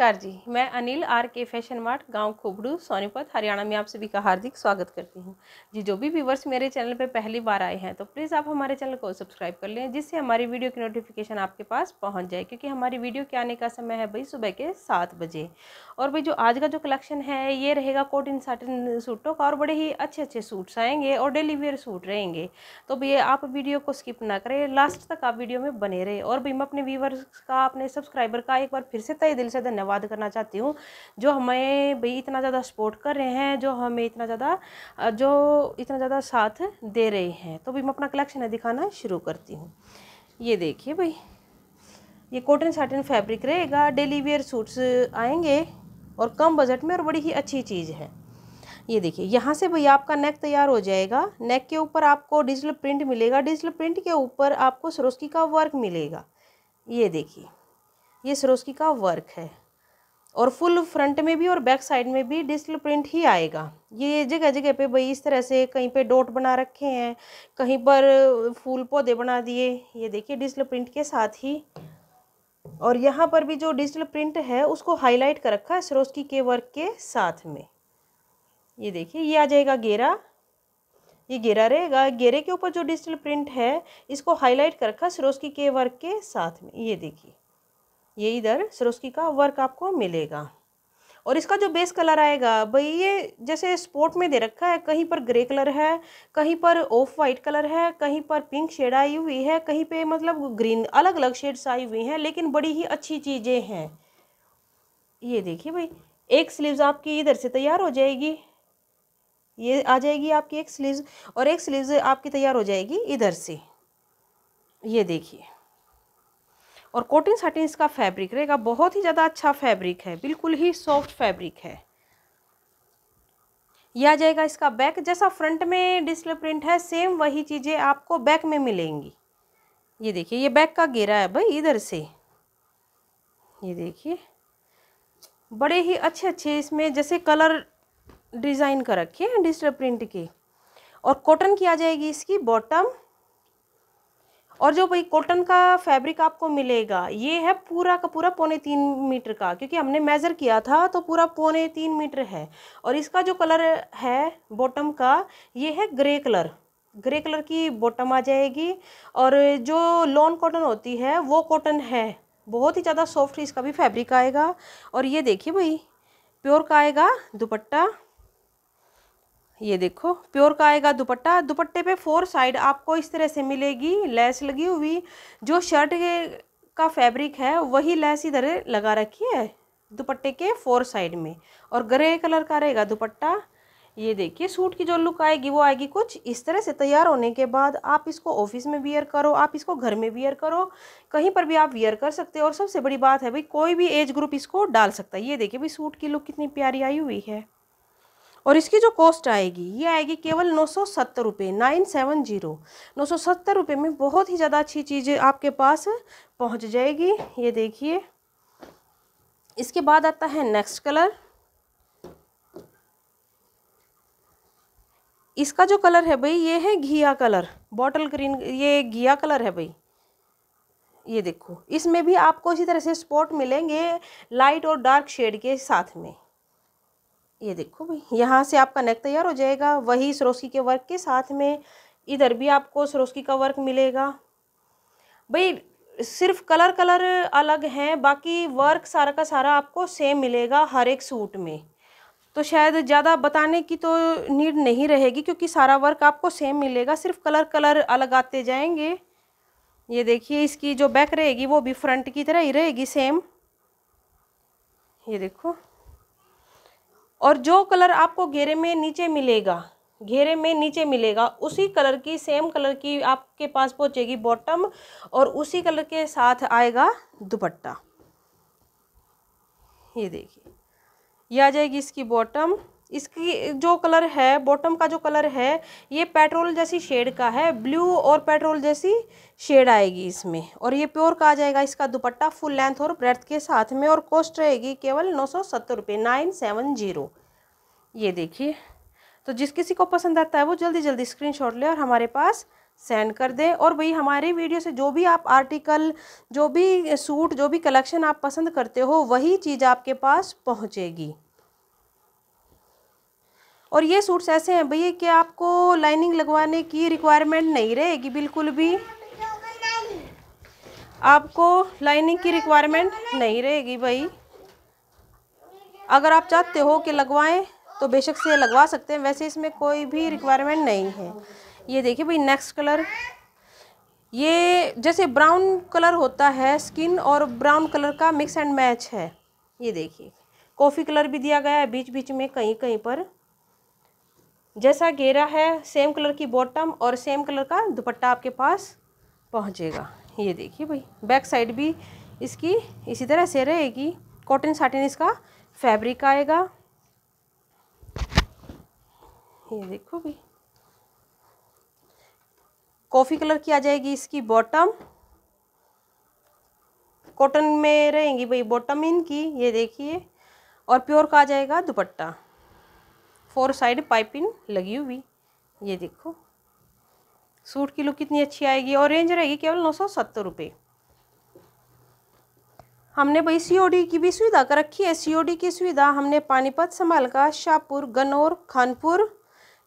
नमस्कार जी मैं Anil R K fashion mart गांव खोबड़ू सोनीपत हरियाणा में आप सभी का हार्दिक स्वागत करती हूं जी जो भी व्यूवर्स मेरे चैनल पर पहली बार आए हैं तो प्लीज़ आप हमारे चैनल को सब्सक्राइब कर लें जिससे हमारी वीडियो की नोटिफिकेशन आपके पास पहुंच जाए क्योंकि हमारी वीडियो के आने का समय है भाई सुबह के सात बजे और भाई जो आज का जो कलेक्शन है ये रहेगा कॉटन साटन सूटों का और बड़े ही अच्छे अच्छे सूट्स आएंगे और डेली वेयर सूट रहेंगे तो भैया आप वीडियो को स्किप ना करें लास्ट तक आप वीडियो में बने रहे और भाई मैं अपने व्यूवर्स का अपने सब्सक्राइबर का एक बार फिर से तय दिल से धन्यवाद करना चाहती हूँ जो हमें भाई इतना ज़्यादा सपोर्ट कर रहे हैं जो हमें इतना ज़्यादा जो इतना ज़्यादा साथ दे रहे हैं तो भाई मैं अपना कलेक्शन है दिखाना शुरू करती हूँ ये देखिए भाई ये कॉटन साटन फैब्रिक रहेगा डेली वेयर सूट्स आएंगे और कम बजट में और बड़ी ही अच्छी चीज़ है ये देखिए यहाँ से भैया आपका नेक तैयार हो जाएगा नेक के ऊपर आपको डिजिटल प्रिंट मिलेगा डिजिटल प्रिंट के ऊपर आपको सरोस्की का वर्क मिलेगा ये देखिए ये सरोस्की का वर्क है और फुल फ्रंट में भी और बैक साइड में भी डिजिटल प्रिंट ही आएगा ये जगह जगह पे भाई इस तरह से कहीं पे डॉट बना रखे हैं कहीं पर फूल पौधे बना दिए ये देखिए डिजिटल प्रिंट के साथ ही और यहाँ पर भी जो डिजिटल प्रिंट है उसको हाईलाइट कर रखा है सरोस्की के वर्क के साथ में ये देखिए ये आ जाएगा गेरा ये गेरा रहेगा गेरे के ऊपर जो डिजिटल प्रिंट है इसको हाईलाइट कर रखा सरोस्की के वर्क के साथ में ये देखिए ये इधर सरोस्की का वर्क आपको मिलेगा और इसका जो बेस कलर आएगा भाई ये जैसे स्पोर्ट में दे रखा है कहीं पर ग्रे कलर है कहीं पर ऑफ वाइट कलर है कहीं पर पिंक शेड आई हुई है कहीं पे मतलब ग्रीन अलग अलग शेड्स आई हुई हैं लेकिन बड़ी ही अच्छी चीज़ें हैं ये देखिए भाई एक स्लीव्स आपकी इधर से तैयार हो जाएगी ये आ जाएगी आपकी एक स्लीव्स और एक स्लीव्स आपकी तैयार हो जाएगी इधर से ये देखिए और कोटिन साटिन इसका फैब्रिक रहेगा बहुत ही ज़्यादा अच्छा फैब्रिक है बिल्कुल ही सॉफ्ट फैब्रिक है यह आ जाएगा इसका बैक जैसा फ्रंट में डिस्प्ले प्रिंट है सेम वही चीज़ें आपको बैक में मिलेंगी ये देखिए ये बैक का गेरा है भाई इधर से ये देखिए बड़े ही अच्छे अच्छे इसमें जैसे कलर डिज़ाइन कर रखे हैं डिजिटल प्रिंट के और कॉटन की आ जाएगी इसकी बॉटम और जो भाई कॉटन का फैब्रिक आपको मिलेगा ये है पूरा का पूरा पौने तीन मीटर का क्योंकि हमने मेज़र किया था तो पूरा पौने तीन मीटर है और इसका जो कलर है बॉटम का ये है ग्रे कलर ग्रे कलर की बॉटम आ जाएगी और जो लॉन कॉटन होती है वो कॉटन है बहुत ही ज़्यादा सॉफ्ट इसका भी फैब्रिक आएगा और ये देखिए भाई प्योर का आएगा दुपट्टा ये देखो प्योर का आएगा दुपट्टा दुपट्टे पे फोर साइड आपको इस तरह से मिलेगी लेस लगी हुई जो शर्ट के का फैब्रिक है वही लेस इधर लगा रखी है दुपट्टे के फोर साइड में और ग्रे कलर का रहेगा दुपट्टा ये देखिए सूट की जो लुक आएगी वो आएगी कुछ इस तरह से तैयार होने के बाद आप इसको ऑफिस में वियर करो आप इसको घर में वियर करो कहीं पर भी आप वियर कर सकते हो और सबसे बड़ी बात है भाई कोई भी एज ग्रुप इसको डाल सकता है ये देखिए भाई सूट की लुक कितनी प्यारी आई हुई है और इसकी जो कॉस्ट आएगी ये आएगी केवल नौ सौ सत्तर रुपये नाइन सेवन जीरो नौ सौ सत्तर रुपये में बहुत ही ज़्यादा अच्छी चीज़ें आपके पास पहुंच जाएगी ये देखिए इसके बाद आता है नेक्स्ट कलर इसका जो कलर है भाई ये है घिया कलर बॉटल ग्रीन ये घिया कलर है भाई ये देखो इसमें भी आपको इसी तरह से स्पॉट मिलेंगे लाइट और डार्क शेड के साथ में ये देखो भाई यहाँ से आपका नेक तैयार हो जाएगा वही सरोस्की के वर्क के साथ में इधर भी आपको सरोस्की का वर्क मिलेगा भाई सिर्फ कलर कलर अलग हैं बाकी वर्क सारा का सारा आपको सेम मिलेगा हर एक सूट में तो शायद ज़्यादा बताने की तो नीड नहीं रहेगी क्योंकि सारा वर्क आपको सेम मिलेगा सिर्फ कलर कलर अलग आते जाएंगे ये देखिए इसकी जो बैक रहेगी वो भी फ्रंट की तरह ही रहेगी सेम ये देखो और जो कलर आपको घेरे में नीचे मिलेगा घेरे में नीचे मिलेगा उसी कलर की सेम कलर की आपके पास पहुँचेगी बॉटम और उसी कलर के साथ आएगा दुपट्टा ये देखिए ये आ जाएगी इसकी बॉटम इसकी जो कलर है बॉटम का जो कलर है ये पेट्रोल जैसी शेड का है ब्लू और पेट्रोल जैसी शेड आएगी इसमें और ये प्योर का आ जाएगा इसका दुपट्टा फुल लेंथ और ब्रेथ के साथ में और कॉस्ट रहेगी केवल नौ सौ सत्तर रुपये नाइन सेवन जीरो ये देखिए तो जिस किसी को पसंद आता है वो जल्दी जल्दी शॉट ले और हमारे पास सेंड कर दें और भाई हमारे वीडियो से जो भी आप आर्टिकल जो भी सूट जो भी कलेक्शन आप पसंद करते हो वही चीज़ आपके पास पहुँचेगी और ये सूट्स ऐसे हैं भैया कि आपको लाइनिंग लगवाने की रिक्वायरमेंट नहीं रहेगी बिल्कुल भी आपको लाइनिंग की रिक्वायरमेंट नहीं रहेगी भाई अगर आप चाहते हो कि लगवाएं तो बेशक से लगवा सकते हैं वैसे इसमें कोई भी रिक्वायरमेंट नहीं है ये देखिए भाई नेक्स्ट कलर ये जैसे ब्राउन कलर होता है स्किन और ब्राउन कलर का मिक्स एंड मैच है ये देखिए कॉफ़ी कलर भी दिया गया है बीच बीच में कहीं कहीं पर जैसा घेरा है सेम कलर की बॉटम और सेम कलर का दुपट्टा आपके पास पहुंचेगा ये देखिए भाई बैक साइड भी इसकी इसी तरह से रहेगी कॉटन साटिन इसका फैब्रिक आएगा ये देखो भाई कॉफ़ी कलर की आ जाएगी इसकी बॉटम कॉटन में रहेंगी भाई बॉटम इनकी ये देखिए और प्योर का आ जाएगा दुपट्टा फोर साइड पाइपिंग लगी हुई ये देखो सूट की लुक कितनी अच्छी आएगी और रेंज रहेगी केवल नौ सौ सत्तर रुपये हमने भाई सी की भी सुविधा कर रखी है सी की सुविधा हमने पानीपत संभाल का शाहपुर गनौर खानपुर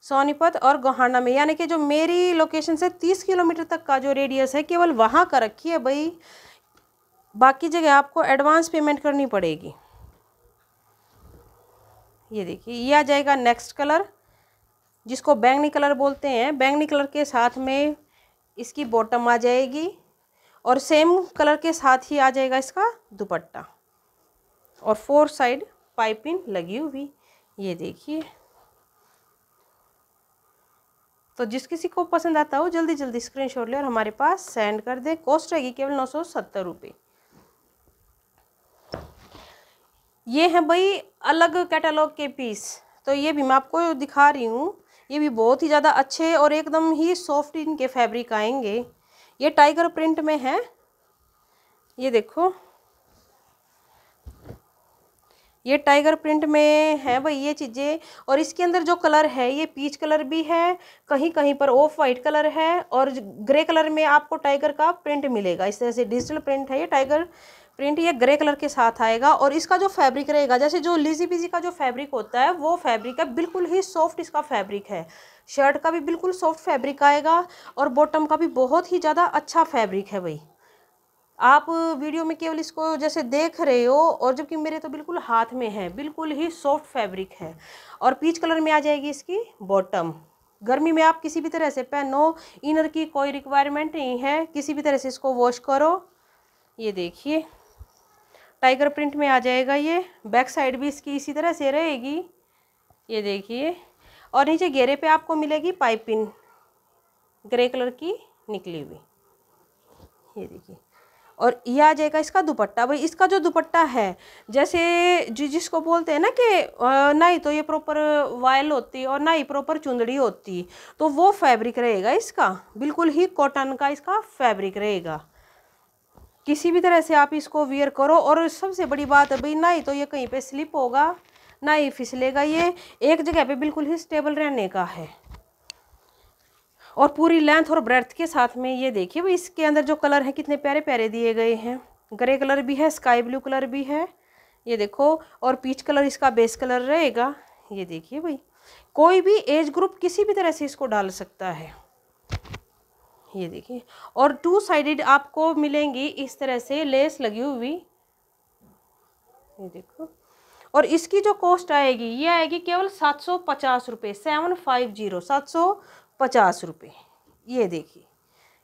सोनीपत और गोहाना में यानी कि जो मेरी लोकेशन से तीस किलोमीटर तक का जो रेडियस है केवल वहाँ का रखी है भाई बाकी जगह आपको एडवांस पेमेंट करनी पड़ेगी ये देखिए ये आ जाएगा नेक्स्ट कलर जिसको बैंगनी कलर बोलते हैं बैंगनी कलर के साथ में इसकी बॉटम आ जाएगी और सेम कलर के साथ ही आ जाएगा इसका दुपट्टा और फोर साइड पाइपिंग लगी हुई ये देखिए तो जिस किसी को पसंद आता हो जल्दी जल्दी स्क्रीनशॉट ले और हमारे पास सेंड कर दे कॉस्ट रहेगी केवल नौ सौ सत्तर रुपये ये हैं भाई अलग कैटलॉग के पीस तो ये भी मैं आपको दिखा रही हूँ ये भी बहुत ही ज़्यादा अच्छे और एकदम ही सॉफ्ट इनके फैब्रिक आएंगे ये टाइगर प्रिंट में है ये देखो ये टाइगर प्रिंट में है भाई ये चीज़ें और इसके अंदर जो कलर है ये पीच कलर भी है कहीं कहीं पर ऑफ वाइट कलर है और ग्रे कलर में आपको टाइगर का प्रिंट मिलेगा इस तरह से डिजिटल प्रिंट है ये टाइगर प्रिंट ये ग्रे कलर के साथ आएगा और इसका जो फैब्रिक रहेगा जैसे जो लीजी पिजी का जो फैब्रिक होता है वो फैब्रिक है बिल्कुल ही सॉफ्ट इसका फैब्रिक है शर्ट का भी बिल्कुल सॉफ्ट फैब्रिक आएगा और बॉटम का भी बहुत ही ज़्यादा अच्छा फैब्रिक है भाई आप वीडियो में केवल इसको जैसे देख रहे हो और जबकि मेरे तो बिल्कुल हाथ में है बिल्कुल ही सॉफ्ट फैब्रिक है और पीच कलर में आ जाएगी इसकी बॉटम गर्मी में आप किसी भी तरह से पहनो इनर की कोई रिक्वायरमेंट नहीं है किसी भी तरह से इसको वॉश करो ये देखिए टाइगर प्रिंट में आ जाएगा ये बैक साइड भी इसकी इसी तरह से रहेगी ये देखिए और नीचे घेरे पे आपको मिलेगी पाइपिन ग्रे कलर की निकली हुई ये देखिए और ये आ जाएगा इसका दुपट्टा भाई इसका जो दुपट्टा है जैसे जी जिसको बोलते हैं ना कि ना ही तो ये प्रॉपर वायल होती और ना ही प्रॉपर चुंदड़ी होती तो वो फैब्रिक रहेगा इसका बिल्कुल ही कॉटन का इसका फैब्रिक रहेगा किसी भी तरह से आप इसको वियर करो और सबसे बड़ी बात है भाई ना ही तो ये कहीं पे स्लिप होगा ना ही फिसलेगा ये एक जगह पे बिल्कुल ही स्टेबल रहने का है और पूरी लेंथ और ब्रेथ के साथ में ये देखिए भाई इसके अंदर जो कलर है कितने प्यारे प्यारे दिए गए हैं ग्रे कलर भी है स्काई ब्लू कलर भी है ये देखो और पीच कलर इसका बेस कलर रहेगा ये देखिए भाई कोई भी एज ग्रुप किसी भी तरह से इसको डाल सकता है ये देखिए और टू साइडेड आपको मिलेंगी इस तरह से लेस लगी हुई ये देखो और इसकी जो कॉस्ट आएगी ये आएगी केवल सात सौ पचास रुपये सेवन फाइव जीरो सात सौ पचास रुपये ये देखिए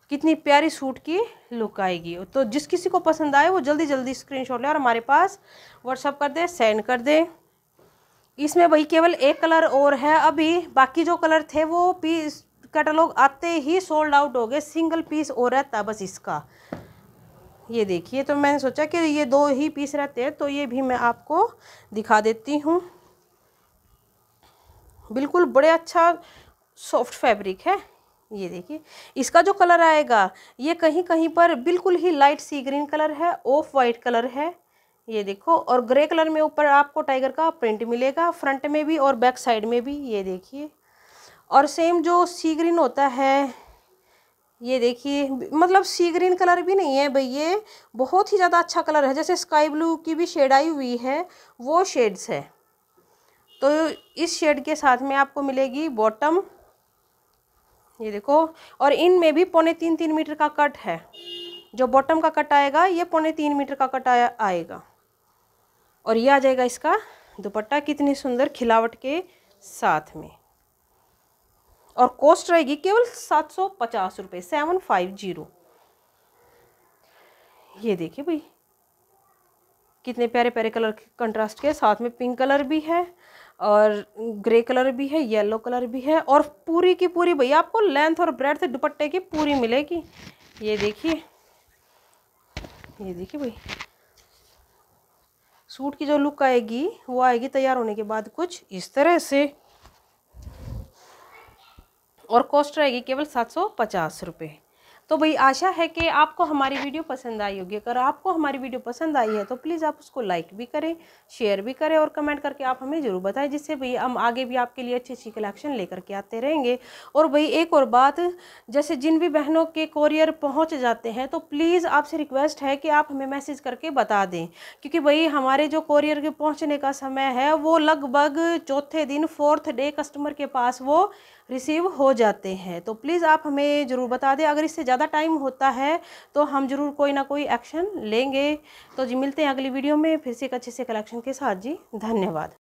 कितनी प्यारी सूट की लुक आएगी तो जिस किसी को पसंद आए वो जल्दी जल्दी स्क्रीनशॉट ले और हमारे पास व्हाट्सअप कर दें सेंड कर दें इसमें भाई केवल एक कलर और है अभी बाकी जो कलर थे वो पीस कैटलॉग आते ही सोल्ड आउट हो गए सिंगल पीस और रहता बस इसका ये देखिए तो मैंने सोचा कि ये दो ही पीस रहते हैं तो ये भी मैं आपको दिखा देती हूँ बिल्कुल बड़े अच्छा सॉफ्ट फैब्रिक है ये देखिए इसका जो कलर आएगा ये कहीं कहीं पर बिल्कुल ही लाइट सी ग्रीन कलर है ऑफ वाइट कलर है ये देखो और ग्रे कलर में ऊपर आपको टाइगर का प्रिंट मिलेगा फ्रंट में भी और बैक साइड में भी ये देखिए और सेम जो सी ग्रीन होता है ये देखिए मतलब सी ग्रीन कलर भी नहीं है भाई ये बहुत ही ज़्यादा अच्छा कलर है जैसे स्काई ब्लू की भी शेड आई हुई है वो शेड्स है तो इस शेड के साथ में आपको मिलेगी बॉटम ये देखो और इन में भी पौने तीन तीन मीटर का कट है जो बॉटम का कट आएगा ये पौने तीन मीटर का कट आया आएगा और ये आ जाएगा इसका दुपट्टा कितनी सुंदर खिलावट के साथ में और कॉस्ट रहेगी केवल सात सौ पचास रुपये सेवन फाइव जीरो ये देखिए भाई कितने प्यारे प्यारे कलर कंट्रास्ट के साथ में पिंक कलर भी है और ग्रे कलर भी है येलो कलर भी है और पूरी की पूरी भैया आपको लेंथ और ब्रेड से दुपट्टे की पूरी मिलेगी ये देखिए ये देखिए भाई सूट की जो लुक आएगी वो आएगी तैयार होने के बाद कुछ इस तरह से और कॉस्ट रहेगी केवल सात सौ पचास रुपये तो भाई आशा है कि आपको हमारी वीडियो पसंद आई होगी अगर आपको हमारी वीडियो पसंद आई है तो प्लीज़ आप उसको लाइक भी करें शेयर भी करें और कमेंट करके आप हमें ज़रूर बताएं जिससे भाई हम आगे भी आपके लिए अच्छी अच्छी कलेक्शन लेकर के आते रहेंगे और भाई एक और बात जैसे जिन भी बहनों के कॉरियर पहुँच जाते हैं तो प्लीज़ आपसे रिक्वेस्ट है कि आप हमें मैसेज करके बता दें क्योंकि भाई हमारे जो कॉरियर के पहुँचने का समय है वो लगभग चौथे दिन फोर्थ डे कस्टमर के पास वो रिसीव हो जाते हैं तो प्लीज़ आप हमें ज़रूर बता दें अगर इससे ज़्यादा टाइम होता है तो हम ज़रूर कोई ना कोई एक्शन लेंगे तो जी मिलते हैं अगली वीडियो में फिर से एक अच्छे से कलेक्शन के साथ जी धन्यवाद